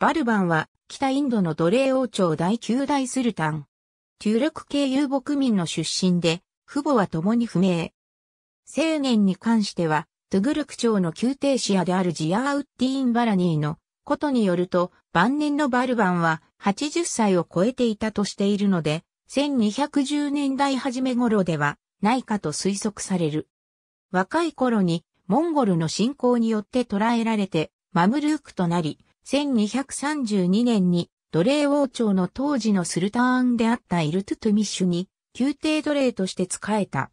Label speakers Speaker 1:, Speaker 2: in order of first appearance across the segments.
Speaker 1: バルバンは、北インドの奴隷王朝第9代スルタン。テュルク系遊牧民の出身で、父母は共に不明。青年に関しては、トゥグルク朝の宮廷シアであるジアーウッディーン・バラニーのことによると、晩年のバルバンは80歳を超えていたとしているので、1210年代初め頃ではないかと推測される。若い頃にモンゴルの侵攻によって捕らえられてマムルークとなり、1232年に奴隷王朝の当時のスルターンであったイルトゥトゥミッシュに宮廷奴隷として仕えた。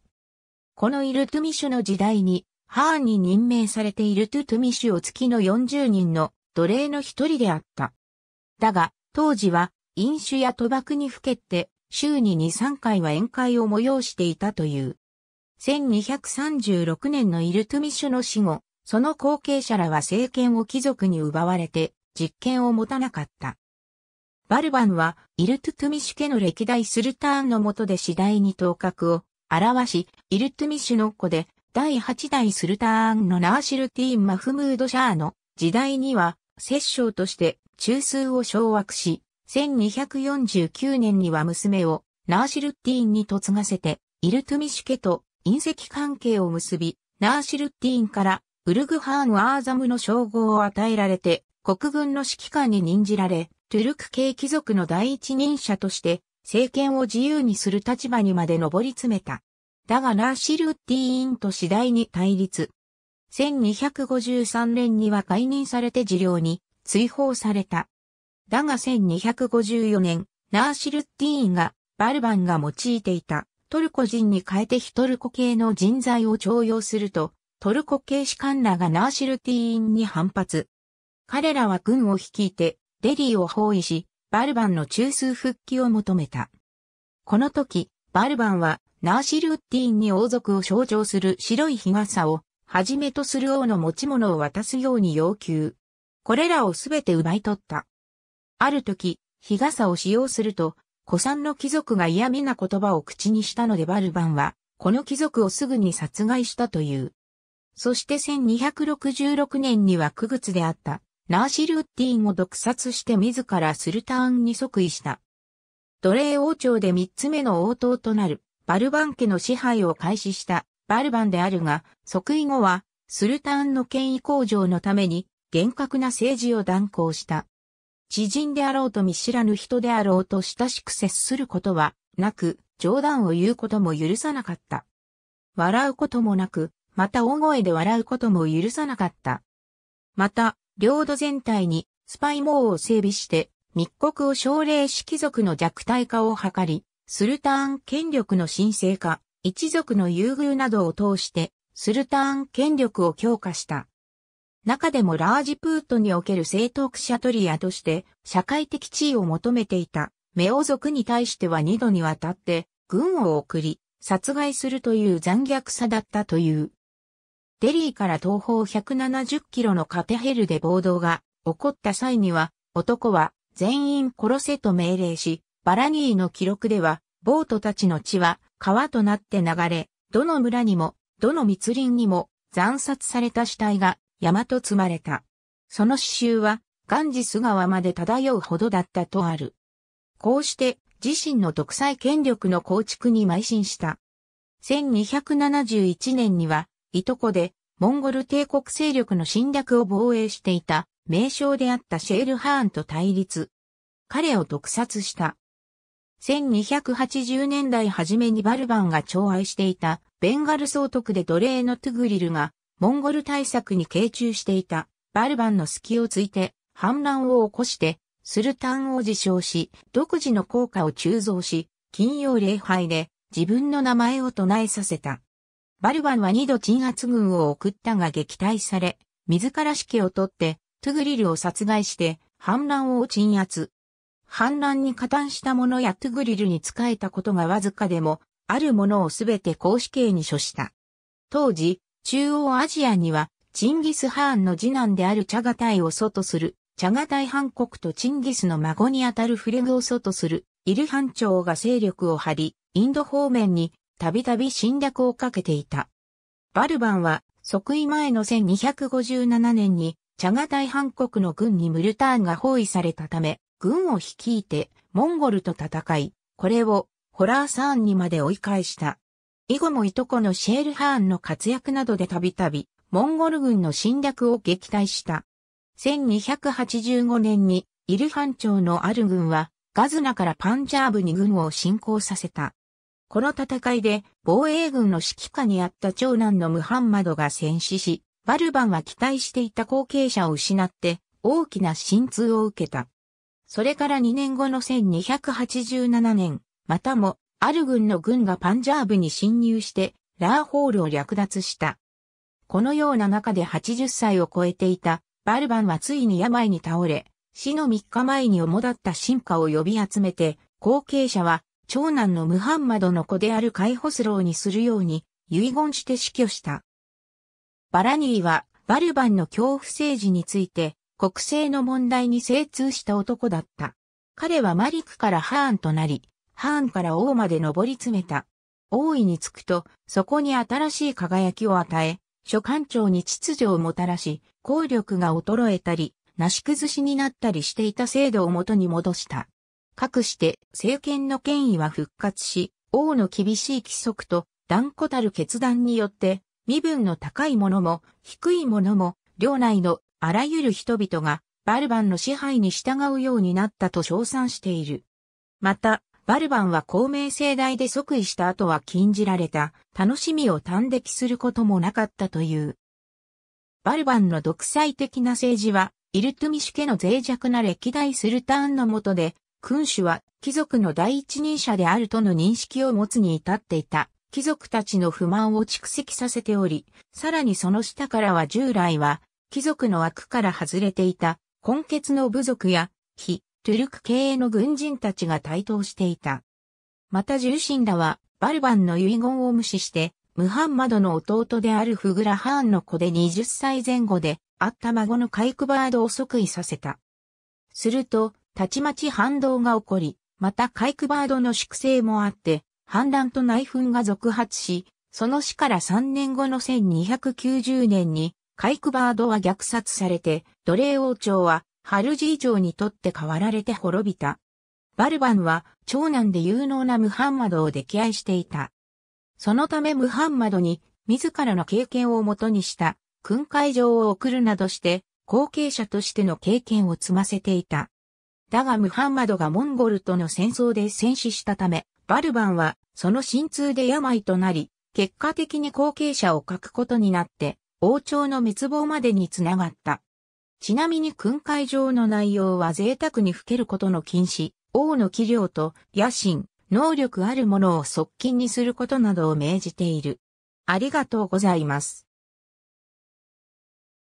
Speaker 1: このイルトゥミッシュの時代に、ハーンに任命されてイルトゥトゥミッシュを月の40人の奴隷の一人であった。だが、当時は飲酒や賭博にふけて、週に2、3回は宴会を催していたという。1236年のイルトゥミッシュの死後、その後継者らは政権を貴族に奪われて、実権を持たなかった。バルバンは、イルトゥトゥミシュ家の歴代スルターンの下で次第に頭角を表し、イルトゥミシュの子で、第8代スルターンのナーシルティーン・マフムード・シャーの時代には、摂政として中枢を掌握し、1249年には娘をナーシルティーンに嫁がせて、イルトゥミシュ家と隕石関係を結び、ナーシルティーンからウルグハーン・アーザムの称号を与えられて、国軍の指揮官に任じられ、トゥルク系貴族の第一人者として、政権を自由にする立場にまで上り詰めた。だがナーシル・テッディーンと次第に対立。1253年には解任されて治療に追放された。だが1254年、ナーシル・テッディーンがバルバンが用いていたトルコ人に変えてヒトルコ系の人材を徴用すると、トルコ系士官らがナーシル・ッディーンに反発。彼らは軍を率いて、デリーを包囲し、バルバンの中枢復帰を求めた。この時、バルバンは、ナーシルウッディーンに王族を象徴する白い日傘を、はじめとする王の持ち物を渡すように要求。これらをすべて奪い取った。ある時、日傘を使用すると、古参の貴族が嫌味な言葉を口にしたのでバルバンは、この貴族をすぐに殺害したという。そして1266年には9月であった、ナーシルウッディンを毒殺して自らスルターンに即位した。奴隷王朝で三つ目の王党となるバルバン家の支配を開始したバルバンであるが、即位後はスルターンの権威向上のために厳格な政治を断行した。知人であろうと見知らぬ人であろうと親しく接することはなく、冗談を言うことも許さなかった。笑うこともなく、また大声で笑うことも許さなかった。また、領土全体にスパイ網を整備して密告を奨励し貴族の弱体化を図り、スルターン権力の神聖化、一族の優遇などを通してスルターン権力を強化した。中でもラージプートにおける正統クシャトリアとして社会的地位を求めていたメオ族に対しては二度にわたって軍を送り殺害するという残虐さだったという。デリーから東方170キロのカテヘルで暴動が起こった際には、男は全員殺せと命令し、バラニーの記録では、ボートたちの血は川となって流れ、どの村にも、どの密林にも、残殺された死体が山と積まれた。その死臭は、ガンジス川まで漂うほどだったとある。こうして自身の独裁権力の構築に邁進した。1271年にはいとこで、モンゴル帝国勢力の侵略を防衛していた、名将であったシェールハーンと対立。彼を毒殺した。1280年代初めにバルバンが寵愛していたベンガル総督で奴隷のトゥグリルがモンゴル対策に傾注していたバルバンの隙をついて反乱を起こしてスルタンを自称し独自の効果を鋳造し金曜礼拝で自分の名前を唱えさせた。バルバンは二度鎮圧軍を送ったが撃退され、自ら指揮を取って、トゥグリルを殺害して、反乱を鎮圧。反乱に加担した者やトゥグリルに仕えたことがわずかでも、ある者をすべて公死刑に処した。当時、中央アジアには、チンギス・ハーンの次男であるチャガタイを祖とする、チャガタイ藩国とチンギスの孫にあたるフレグを祖とする、イルハン朝が勢力を張り、インド方面にたびたび侵略をかけていた。バルバンは即位前の1257年にチャガ大半国の軍にムルターンが包囲されたため、軍を率いてモンゴルと戦い、これをホラーサーンにまで追い返した。以後もいとこのシェールハーンの活躍などでたびたびモンゴル軍の侵略を撃退した。1285年にイルハン朝のある軍はガズナからパンジャーブに軍を侵攻させた。この戦いで防衛軍の指揮下にあった長男のムハンマドが戦死し、バルバンは期待していた後継者を失って大きな心痛を受けた。それから2年後の1287年、またもアル軍の軍がパンジャーブに侵入してラーホールを略奪した。このような中で80歳を超えていたバルバンはついに病に倒れ、死の3日前に主だった進化を呼び集めて、後継者は長男のムハンマドの子であるカイホスローにするように遺言して死去した。バラニーはバルバンの恐怖政治について国政の問題に精通した男だった。彼はマリクからハーンとなり、ハーンから王まで上り詰めた。王位につくと、そこに新しい輝きを与え、諸官庁に秩序をもたらし、効力が衰えたり、なし崩しになったりしていた制度を元に戻した。かくして政権の権威は復活し、王の厳しい規則と断固たる決断によって、身分の高い者も低い者も、領内のあらゆる人々がバルバンの支配に従うようになったと称賛している。また、バルバンは公明正大で即位した後は禁じられた、楽しみを短歴することもなかったという。バルバンの独裁的な政治は、イルトゥミシュ家の脆弱な歴代スルターンの下で君主は貴族の第一人者であるとの認識を持つに至っていた貴族たちの不満を蓄積させており、さらにその下からは従来は貴族の枠から外れていた根血の部族や非トゥルク系の軍人たちが台頭していた。また重臣らはバルバンの遺言を無視して、ムハンマドの弟であるフグラハーンの子で20歳前後であった孫のカイクバードを即位させた。すると、たちまち反動が起こり、またカイクバードの粛清もあって、反乱と内紛が続発し、その死から3年後の1290年に、カイクバードは虐殺されて、奴隷王朝はハルジー朝にとって変わられて滅びた。バルバンは長男で有能なムハンマドを溺愛していた。そのためムハンマドに自らの経験をもとにした訓戒状を送るなどして後継者としての経験を積ませていた。だがムハンマドがモンゴルとの戦争で戦死したため、バルバンはその心痛で病となり、結果的に後継者を欠くことになって、王朝の滅亡までにつながった。ちなみに訓戒状の内容は贅沢にふけることの禁止、王の器量と野心、能力あるものを側近にすることなどを命じている。ありがとうございます。